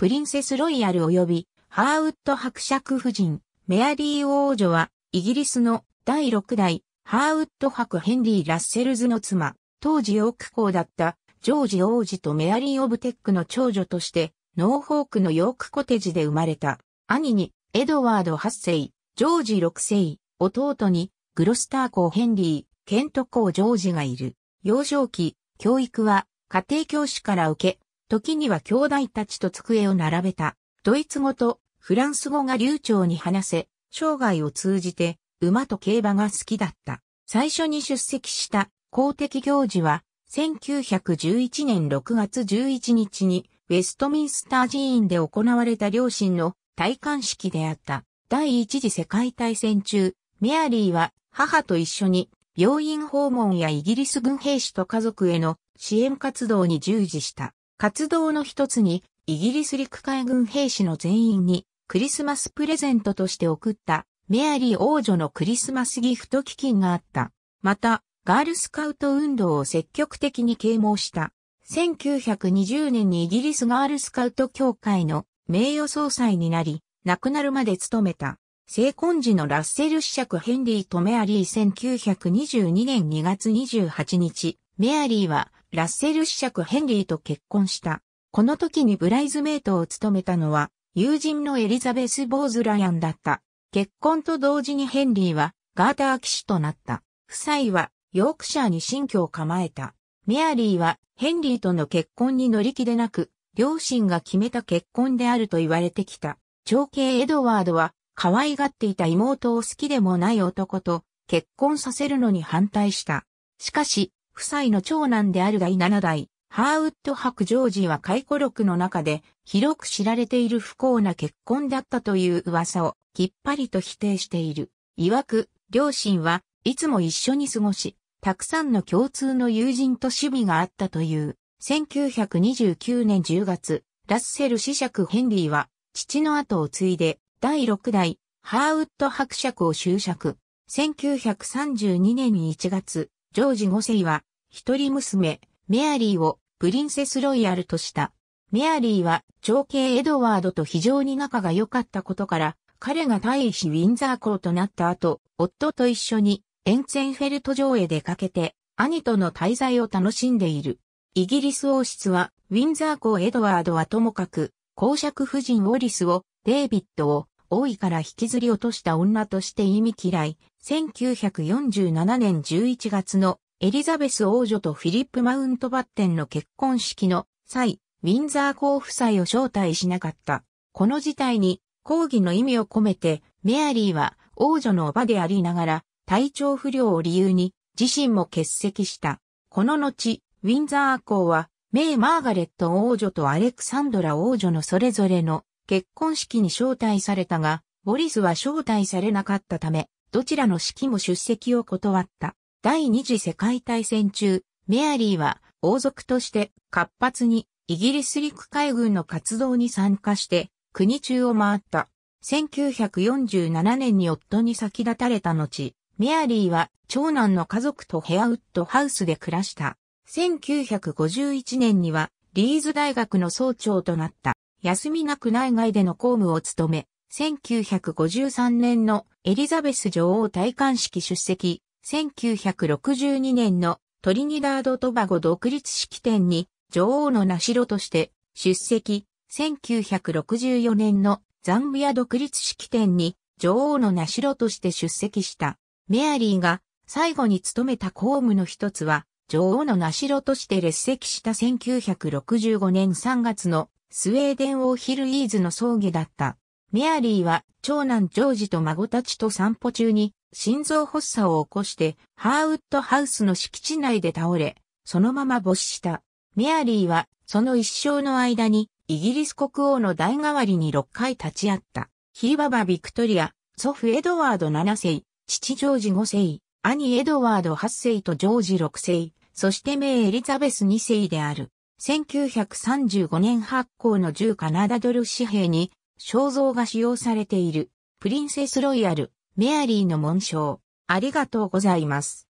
プリンセスロイヤル及びハーウッド伯爵夫人、メアリー王女は、イギリスの第6代ハーウッド伯ヘンリー・ラッセルズの妻、当時ヨーク校だったジョージ王子とメアリー・オブテックの長女として、ノーホークのヨークコテージで生まれた。兄に、エドワード8世、ジョージ6世、弟に、グロスター校ヘンリー、ケント校ジョージがいる。幼少期、教育は、家庭教師から受け、時には兄弟たちと机を並べた。ドイツ語とフランス語が流暢に話せ、生涯を通じて馬と競馬が好きだった。最初に出席した公的行事は、1911年6月11日にウェストミンスター寺院で行われた両親の戴冠式であった。第一次世界大戦中、メアリーは母と一緒に病院訪問やイギリス軍兵士と家族への支援活動に従事した。活動の一つに、イギリス陸海軍兵士の全員に、クリスマスプレゼントとして送った、メアリー王女のクリスマスギフト基金があった。また、ガールスカウト運動を積極的に啓蒙した。1920年にイギリスガールスカウト協会の名誉総裁になり、亡くなるまで務めた。成婚時のラッセル子爵ヘンリーとメアリー1922年2月28日、メアリーはラッセル子爵ヘンリーと結婚した。この時にブライズメイトを務めたのは、友人のエリザベス・ボーズライアンだった。結婚と同時にヘンリーは、ガーター騎士となった。夫妻は、ヨークシャーに新居を構えた。メアリーは、ヘンリーとの結婚に乗り気でなく、両親が決めた結婚であると言われてきた。長兄エドワードは、可愛がっていた妹を好きでもない男と、結婚させるのに反対した。しかし、夫妻の長男である第7代、ハーウッド伯ジョージは回顧録の中で広く知られている不幸な結婚だったという噂をきっぱりと否定している。曰く、両親はいつも一緒に過ごし、たくさんの共通の友人と趣味があったという。1929年10月、ラッセル子爵ヘンリーは父の後を継いで第6代ハーウッド伯爵を就職。1932年1月、ジョージ5世は一人娘、メアリーをプリンセスロイヤルとした。メアリーは長兄エドワードと非常に仲が良かったことから、彼が大使ウィンザー公となった後、夫と一緒にエンツェンフェルト城へ出かけて、兄との滞在を楽しんでいる。イギリス王室は、ウィンザー公エドワードはともかく、公爵夫人ウォリスを、デイビッドを、王位から引きずり落とした女として意味嫌い、1947年11月のエリザベス王女とフィリップ・マウントバッテンの結婚式の際、ウィンザー公夫妻を招待しなかった。この事態に抗議の意味を込めて、メアリーは王女のおばでありながら、体調不良を理由に自身も欠席した。この後、ウィンザー公は、メイ・マーガレット王女とアレクサンドラ王女のそれぞれの結婚式に招待されたが、ボリスは招待されなかったため、どちらの式も出席を断った。第二次世界大戦中、メアリーは王族として活発にイギリス陸海軍の活動に参加して国中を回った。1947年に夫に先立たれた後、メアリーは長男の家族とヘアウッドハウスで暮らした。1951年にはリーズ大学の総長となった。休みなく内外での公務を務め、1953年のエリザベス女王戴冠式出席、1962年のトリニダード・トバゴ独立式典に女王の名代として出席、1964年のザンビア独立式典に女王の名代として出席した。メアリーが最後に務めた公務の一つは、女王の名代として列席した1965年3月のスウェーデン王ヒルイーズの葬儀だった。メアリーは長男ジョージと孫たちと散歩中に心臓発作を起こして、ハーウッドハウスの敷地内で倒れ、そのまま没死した。メアリーは、その一生の間に、イギリス国王の代替わりに6回立ち会った。ひいばばビクトリア、祖父エドワード7世、父ジョージ5世、兄エドワード8世とジョージ6世、そして名エリザベス2世である。1935年発行の10カナダドル紙幣に肖像が使用されているプリンセスロイヤルメアリーの紋章、ありがとうございます。